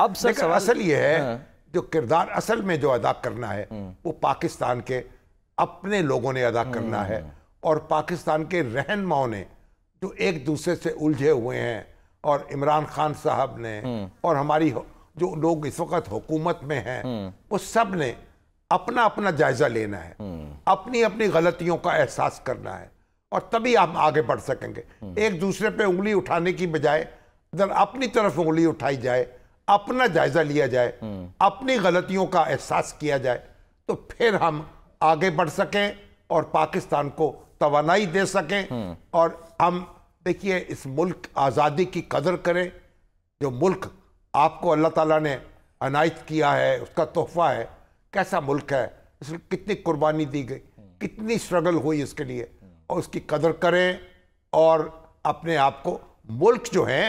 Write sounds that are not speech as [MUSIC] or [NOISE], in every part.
अब सर सवाल असल ये है हाँ। जो किरदार असल में जो अदा करना है हम्म। वो पाकिस्तान के अपने लोगों ने अदा करना है हम्म। और पाकिस्तान के रहन माओ ने जो एक दूसरे से उलझे हुए हैं और इमरान खान साहब ने हम्म। और हमारी जो लोग इस वक्त हुकूमत में हैं वो सब ने अपना अपना जायजा लेना है अपनी अपनी गलतियों का एहसास करना है और तभी आप आगे बढ़ सकेंगे एक दूसरे पे उंगली उठाने की बजाय अपनी तरफ उंगली उठाई जाए अपना जायजा लिया जाए अपनी गलतियों का एहसास किया जाए तो फिर हम आगे बढ़ सकें और पाकिस्तान को तोानाई दे सकें और हम देखिए इस मुल्क आज़ादी की कदर करें जो मुल्क आपको अल्लाह ताला ने अनायत किया है उसका तोहफा है कैसा मुल्क है इसमें कितनी कुर्बानी दी गई कितनी स्ट्रगल हुई इसके लिए और उसकी कदर करें और अपने आप को मुल्क जो है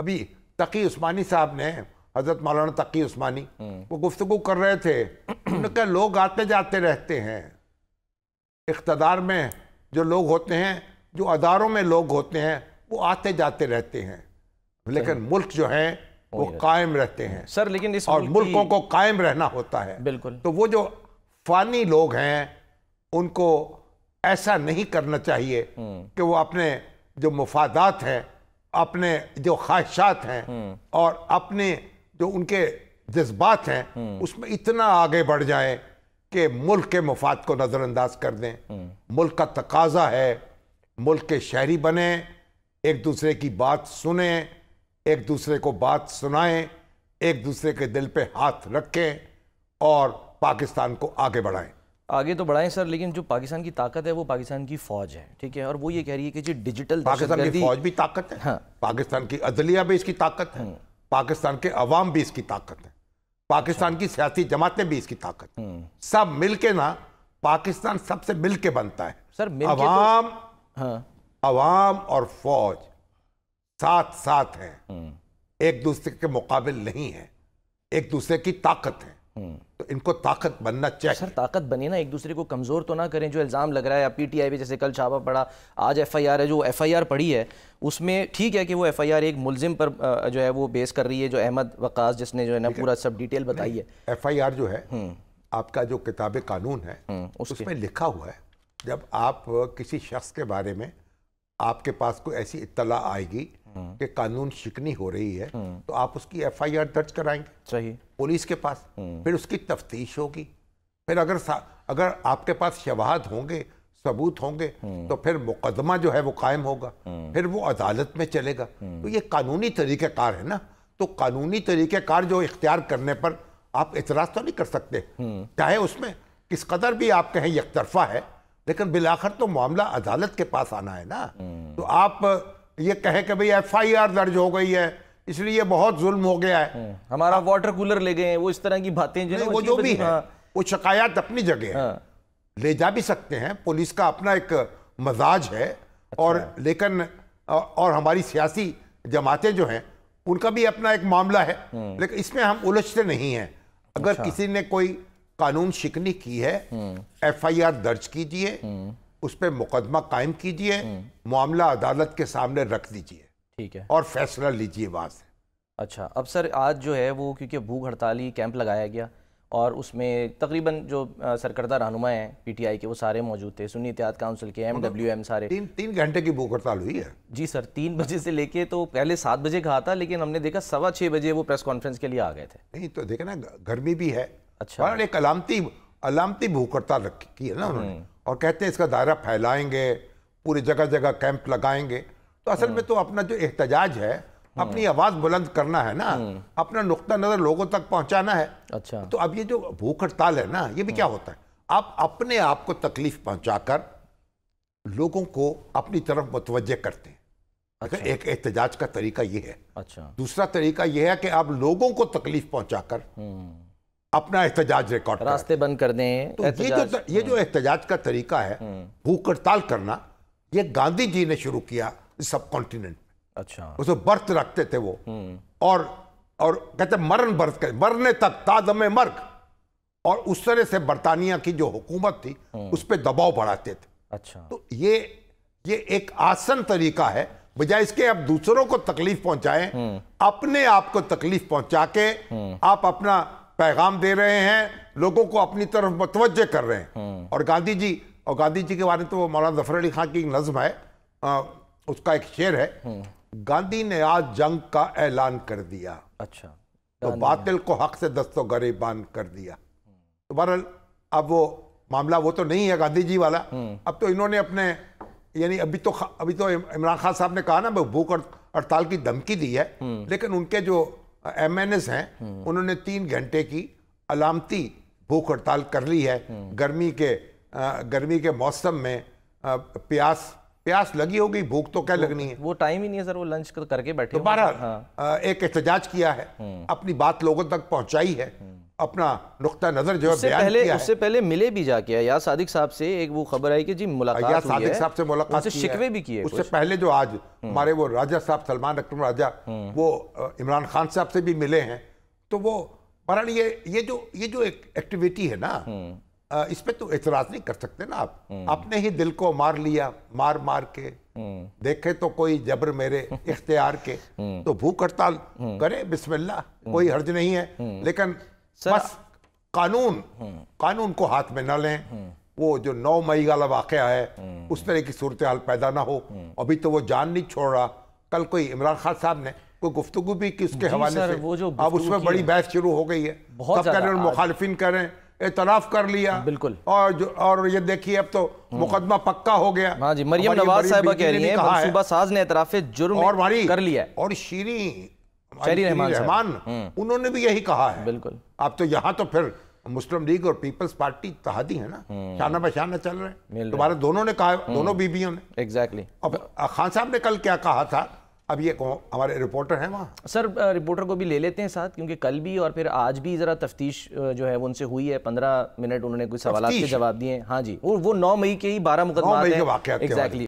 अभी तकी उस्मानी साहब ने हजरत मौलाना तकी उस्मानी हम्म। वो गुफ्तु कर रहे थे उन्होंने कहा लोग आते जाते रहते हैं इकतदार में जो लोग होते हैं जो अदारों में लोग होते हैं वो आते जाते रहते हैं लेकिन मुल्क जो है वो कायम रहते हैं सर लेकिन इस और मुल्कों को कायम रहना होता है बिल्कुल तो वो जो फानी लोग हैं उनको ऐसा नहीं करना चाहिए हम्म। कि वो अपने जो मुफादात हैं अपने जो ख्वाहिशात हैं हम्म। और अपने जो उनके जज्बात हैं उसमें इतना आगे बढ़ जाएं कि मुल्क के मफाद को नज़रअंदाज कर दें मुल्क का तकाजा है मुल्क के शहरी बने एक दूसरे की बात सुने एक दूसरे को बात सुनाएं एक दूसरे के दिल पे हाथ रखें और पाकिस्तान को आगे बढ़ाएं आगे तो बढ़ाएं सर लेकिन जो पाकिस्तान की ताकत है वो पाकिस्तान की फौज है ठीक है और वो ये कह रही है कि जी डिजिटल पाकिस्तान की फौज भी ताकत है हाँ। पाकिस्तान की अदलिया भी इसकी ताकत है हम्म। पाकिस्तान के अवाम भी इसकी ताकत है पाकिस्तान अच्छा। की सियासी जमातें भी इसकी ताकत है हम्म। सब मिलके ना पाकिस्तान सबसे मिलके बनता है सर तो- अवाम तो, हाँ। अवाम और फौज साथ साथ हैं हम्म। एक दूसरे के मुकाबले नहीं है एक दूसरे की ताकत है तो इनको ताकत बनना चाहिए सर ताकत बने ना एक दूसरे को कमज़ोर तो ना करें जो इल्ज़ाम लग रहा है पी टी आई भी जैसे कल छापा पड़ा आज एफ आई आर है जो एफ आई आर पड़ी है उसमें ठीक है कि वो एफ आई आर एक मुलजिम पर जो है वो बेस कर रही है जो अहमद वकास जिसने जो है ना पूरा सब डिटेल बताई है एफ आई आर जो है हम्म। आपका जो किताब कानून है हम्म, उसमें लिखा हुआ है जब आप किसी शख्स के बारे में आपके पास कोई ऐसी इतला आएगी हम्म। कि कानून शिकनी हो रही है हम्म। तो आप उसकी एफआईआर दर्ज कराएंगे सही पुलिस के पास हम्म। फिर उसकी तफ्तीश होगी फिर अगर अगर आपके पास शवाहद होंगे सबूत होंगे तो फिर मुकदमा जो है वो कायम होगा फिर वो अदालत में चलेगा तो ये कानूनी तरीक़ेकार है ना तो कानूनी तरीक़ेकार जो इख्तियार करने पर आप इतराज़ तो नहीं कर सकते चाहे उसमें किस कदर भी आप कहें यकतरफा है लेकिन बिलाखर तो मामला अदालत के पास आना है ना तो आप ये कहे कि भाई एफ आई आर दर्ज हो गई है इसलिए बहुत जुल्म हो गया है हम्म, हमारा वाटर कूलर ले गए हैं वो इस तरह की बातें जो वो जो भी है वो शिकायत अपनी जगह है हाँ। ले जा भी सकते हैं पुलिस का अपना एक मजाज है अच्छा। और लेकिन और हमारी सियासी जमातें जो हैं उनका भी अपना एक मामला है हम्म। लेकिन इसमें हम उलझते नहीं हैं अगर अच्छा। किसी ने कोई कानून शिकनी की है एफआईआर हम्म। दर्ज कीजिए उस पर मुकदमा कायम कीजिए हम्म। मामला अदालत के सामने रख दीजिए ठीक है और फैसला लीजिए वहाँ से अच्छा अब सर आज जो है वो क्योंकि भूख हड़ताली कैंप लगाया गया और उसमें तकरीबन जो सरकर्दा रहनुमा हैं पीटीआई के वो सारे मौजूद थे सुनी इतिहाद काउंसिल के मतलब एम डब्ल्यू एम सारे तीन तीन घंटे की भूख हड़ताल हुई है जी सर तीन बजे से लेके तो पहले सात बजे कहा था लेकिन हमने देखा सवा छः बजे वो प्रेस कॉन्फ्रेंस के लिए आ गए थे नहीं तो देखे ना गर्मी भी है अच्छा एक अलामती अलामती भूख हड़ताल रखी है ना उन्होंने हम्म। और कहते हैं इसका दायरा फैलाएंगे पूरी जगह जगह कैंप लगाएंगे तो असल में हम्म। तो अपना जो एहतजाज है अपनी हम्म। आवाज़ बुलंद करना है ना हम्म। अपना नुकता नज़र लोगों तक पहुंचाना है अच्छा तो अब ये जो भूख हड़ताल है ना ये भी क्या होता है आप अपने आप को तकलीफ पहुंचाकर लोगों को अपनी तरफ मुतवजह करते हैं अच्छा। एक एहतजाज का तरीका ये है अच्छा दूसरा तरीका यह है कि आप लोगों को तकलीफ पहुंचाकर अपना एहतजाज रिकॉर्ड रास्ते बंद कर दें तो ये जो ये जो एहतजाज का तरीका है हम्म। भूख हड़ताल करना ये गांधी जी ने शुरू किया सब कॉन्टिनेंट अच्छा उसको बर्थ रखते थे वो हम्म। और और कहते मरण बर्थ कर मरने तक तादम मर्ग और उस तरह से बर्तानिया की जो हुकूमत थी हम्म। उस पर दबाव बढ़ाते थे अच्छा तो ये ये एक आसन तरीका है बजाय इसके आप दूसरों को तकलीफ पहुंचाएं अपने आप को तकलीफ पहुंचा के आप अपना पैगाम दे रहे हैं लोगों को अपनी तरफ मतवजे कर रहे हैं हम्म। और गांधी जी और गांधी जी के बारे में तो वो मौलाना जफर अली खान की एक नज्म है आ, उसका एक शेर है हम्म। गांधी ने आज जंग का ऐलान कर दिया अच्छा तो बातिल को हक से दस्तो गरीबान कर दिया तो बहरहाल अब वो मामला वो तो नहीं है गांधी जी वाला हम्म। अब तो इन्होंने अपने यानी अभी तो अभी तो इमरान खान साहब ने कहा ना भूख हड़ताल की धमकी दी है लेकिन उनके जो एम एन एस हैं उन्होंने तीन घंटे की अलामती भूख हड़ताल कर ली है गर्मी के गर्मी के मौसम में प्यास प्यास लगी होगी भूख तो क्या लगनी है वो टाइम ही नहीं है सर वो लंच करके बैठे दोबारा तो हाँ। एक एहतजाज किया है हम्म। अपनी बात लोगों तक पहुंचाई है अपना नुकता नज़र जो है पहले उससे पहले मिले भी जाके या सादिक साहब से एक वो खबर आई कि जी मुलाकात या सादिक साहब से मुलाकात उससे शिकवे भी किए उससे पहले जो आज हम्म। हमारे वो राजा साहब सलमान अक्रम राजा हम्म। वो इमरान खान साहब से भी मिले हैं तो वो बहरहाल ये ये जो ये जो एक एक्टिविटी है ना हम्म। इस पर तो एतराज नहीं कर सकते ना आप अपने ही दिल को मार लिया मार मार के देखे तो कोई जबर मेरे [LAUGHS] इख्तियार के तो भूख हड़ताल करे बिस्मिल्लाह कोई हर्ज नहीं है लेकिन बस कानून हम्म। कानून को हाथ में न लें हम्म। वो जो नौ मई वाला वाक़ है हम्म। उस तरह की सूरत हाल पैदा ना हो अभी तो वो जान नहीं छोड़ रहा कल कोई इमरान खान साहब ने कोई गुफ्तु भी की उसके हवाले से अब उसमें बड़ी बहस शुरू हो गई है बहुत कह रहे हैं मुखालफिन कर रहे हैं एतराफ़ कर लिया बिल्कुल और जो और ये देखिए अब तो मुकदमा पक्का हो गया हाँ जी मरियम नवाज साहब कह रही है। सुबह साज ने एतराफ़ जुर्म और कर लिया और शीरी रहमान हम्म। उन्होंने भी यही कहा है बिल्कुल आप तो यहाँ तो फिर मुस्लिम लीग और पीपल्स पार्टी तहादी है ना हम्म। शाना बशाना चल रहे हैं तुम्हारे दोनों ने कहा हम्म। दोनों बीबियों ने एग्जैक्टली अब खान साहब ने कल क्या कहा था अब ये कौन हमारे रिपोर्टर हैं वहाँ सर रिपोर्टर को भी ले लेते हैं साथ क्योंकि कल भी और फिर आज भी ज़रा तफ्तीश जो है वो उनसे हुई है पंद्रह मिनट उन्होंने कुछ सवाल के जवाब दिए हाँ जी वो वो नौ मई के ही बारह मुकदमा एग्जैक्टली